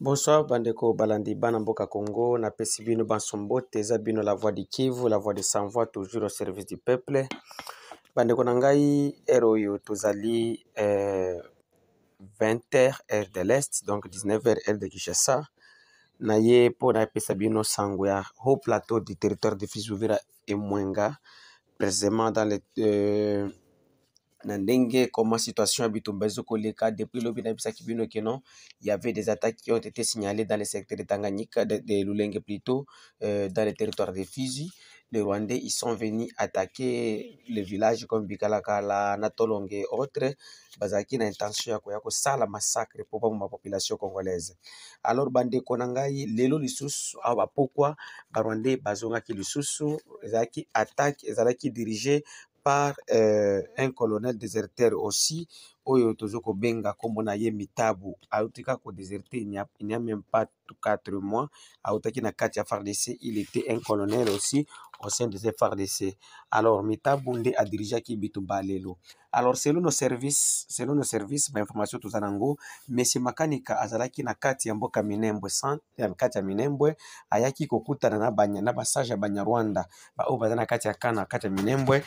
bonsoir bandeko balandi bana mboka congo napesi bino bansombo za bino la voix de kivu la voix de sans toujours au service du peuple bandeko Nangai, ngai ere Tuzali tozali 20h eh, heure de l'est donc 19h heure de kinshasa na ye na napesa bino sango haut plateau du territoire de Fizuvira et Mwenga, présentement dans le euh, na ndenge comment situation ya Bazo Koleka depuis lobi bisaki bino il y avait des attaques qui ont été signalées dans les secteurs de Tanganyika de, de Lulenge plutôt euh, dans les territoires de Fizi les Rwandais ils sont venus attaquer les villages comme Bikalakala Natolonge et autres bazaki na intention ya koya sala massacre pour la population congolaise alors bandeko na lelo lisusu awa Rwandais barwandais bazongaki lisusu attaque ezalaki dirigé euh, un colonel déserteur aussi oyo tozokobenga zoko benga ye mitabu autika déserté il n'y a même pas quatre mois autaki na Katia ya fardc il était un colonel aussi au sein de ces fardc alors mitabu nde adirigeaki bitumba l'eau. alors selon nos services selon nos services bainformation toza nango monsieur makanika azalaki na kati ya mboka minembwe kati ya minembwe ayaki kokutana na basage ya banyarwanda baoyo baza na kati ya kana kati ya minembwe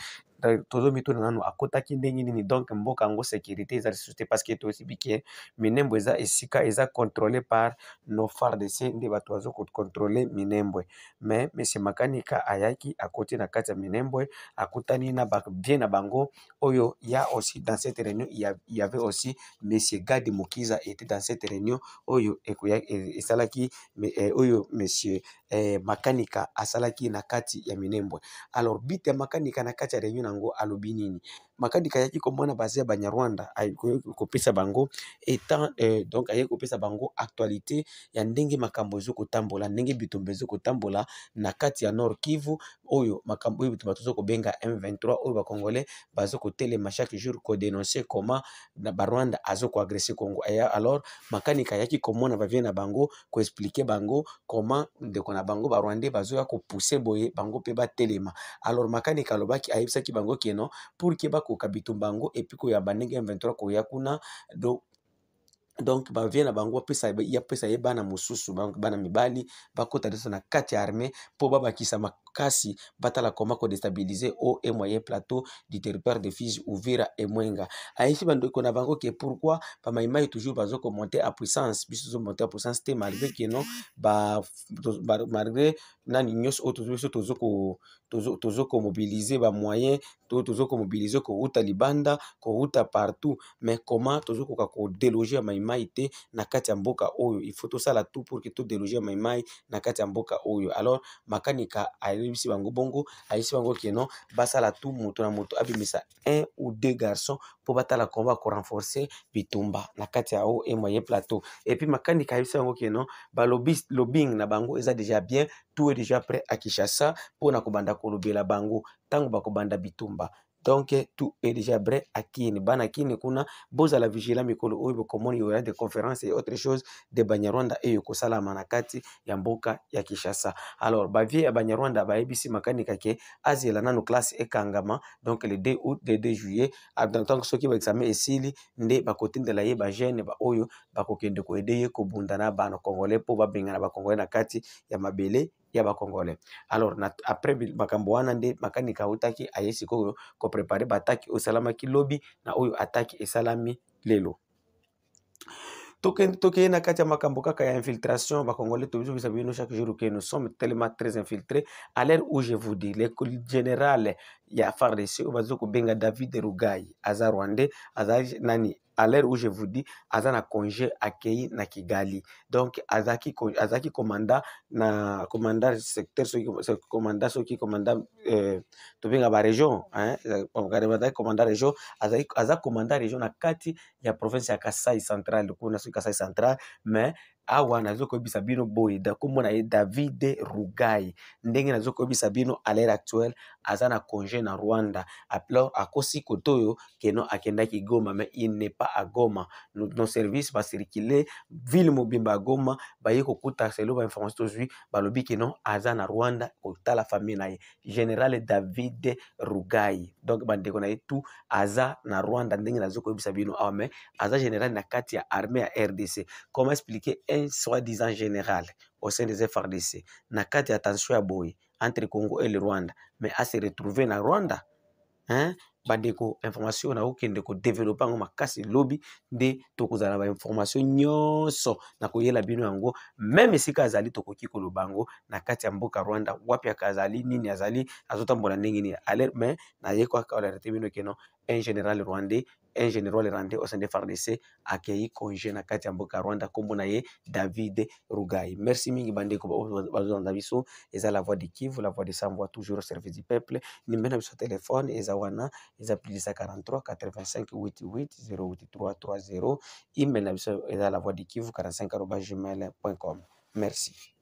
tozomituna nano akotaki ndenge nini donc mboka yango sécurité eza lisusu te parceke toyebi ke minembwe eza esika eza contrôlé par no fardc nde bato bazo kocontrôle minembwe me monsieur makanika ayaki akoti na kati ya minembwe akutani na babie na bango oyo y a aussi dans cette réunion, il y, a, il y avait aussi M. Gadi Mukiza était dans cette réunion. Oyo, et e, e, Salaki, e, Oyo, M. Makanika, Asalaki, Nakati, Yaminembo. Alors, bite Makanika, Nakati, réunion, Nango, Alobinini. makanika ayaki komona baza ya banyarwanda kopesa bango etan eh, donc ayaki kopesa bango actualité ya ndenge makambo ezo kotambola ndenge bitumba ezo kotambola na kati ya nord kivu oyo makambo oyo bitumba tozo kobenga m23 oyo bacongolais bazo kotelema chaque jour kodenonce koma na barwanda azo koagresse congo alors makanika ayaki komona bavie na bango koexplike bango koma ndeko na bango barwandais bazoya kopuse boye bango mpe batelema alors makanika alobaki ayebisaki bango keno pour ke ba koyoka koyoka bitumba yango epi koyamba ndenge m23 koya kuna do donc bavie na bango bapesa ya pesa ye bana mosusu bana mibali bakota deso na kati ya arme mpo babakisa makasi batala koma kodestabilize o e moyen plateau du territoire de fige uvira e mwenga ayesi bandeko na bango ke pourkui bamaimai toujours bazokomonte a puissance biso tozomonte a puissance te malgré keno malgré nani nyonso oyo moyen tozokomobilize bamoyen to tozokomobilize kouta libanda kouta partout mais comment tozokoka kodeloge ya maimai te na kati ya mboka oyo ifo tosala tout pour ke todeloge maimai na kati ya mboka oyo alors makanika ayebisi bango bongo ayebisi bango ke non basala tout moto na moto abimisa un ou deux garçons mpo batala komba akorenforce bitumba na kati ya o emoye plateau epuis makanika ayebisi bango ke non balobing na bango eza déjà bien tout est déjà prêt à kinshasa mpona kobanda kolobela bango ntango bakobanda bitumba donc tout est déjà vrai akini bana kini kuna bozala vigila mikolo oyo bokomoni yoya de conférence et autre chose de banyarwanda eyo kosalama na kati ya mboka ya kinshasa alors bavie ya banyarwanda bayebisi makanika ke azela nano classe ekangama donc le 2 août le 2 juillet donc soki baexamen esili nde bakotindela ye bagene baoyo bakokende koede ye kobunda na bana congolais mpo babengana bacongolais na kati ya mabele ya bakongole alors na, après makambo wana nde makanika autaki aye sikoyo koprepare bataki oyo esalamaki lobi na oyo ataki esalami lelo tokeye na kati ya makambo kaka ya infiltration bakongolais tobizobisa bino chaque jour que nous sommes tellement très infiltrés à l'heure où je vous dis le général ya fardc oyo bazo kobenga david rugai aza rwandais azar nani à l'heure où je vous dis Azana na congé accueilli na kigali donc azaki azaki commandant, na commandant secteur soki komanda commandant komanda eh, région, hein, baregion commandant région Azaki, commandant commandant région na kati ya province ya kasaï central on a kassai central mais awa nazo koyebisa bino boye dakomona ye davide rugai ndenge nazo koyebisa bino à l'heure actuelle aza na congé na rwanda aplo akosi kote oyo keno akendaki goma mais il n'est pas à goma nos no service basirkile ville mobimba ya goma baye kokuta selo bainformation tozwi balobi keno aza na rwanda kotala famille na ye général david rugai donc bandeko na ye tu aza na rwanda ndenge nazo koyebisa bino awa mais aza général na kati ya armée ya rdc comment expliquer soi-disant général au sein des FRDC na attention à entre entre Congo et le Rwanda mais à se retrouver le Rwanda hein? bandeko information na okende kodevelope yango makasi lobi nde tokozala na bainformation nyonso na koyela bino yango meme esika azali tokoki koloba yango na kati ya mboka rwanda wapi aka azali nini azali azotambola ndenge nini aler me nayekaka olerte bino keno un général rwandais un général rwandais au sein de fardc akei congé na kati ya mboka rwanda nkombo na ye david rugai merci mingi bandeko bazozanda biso eza la voix de kivu la voix de sanvoi toujours service du peuple nimbe na biso telefone eza wana appellent ça 43 85 88 083 30 email à la voix de kivu 45 gmail.com merci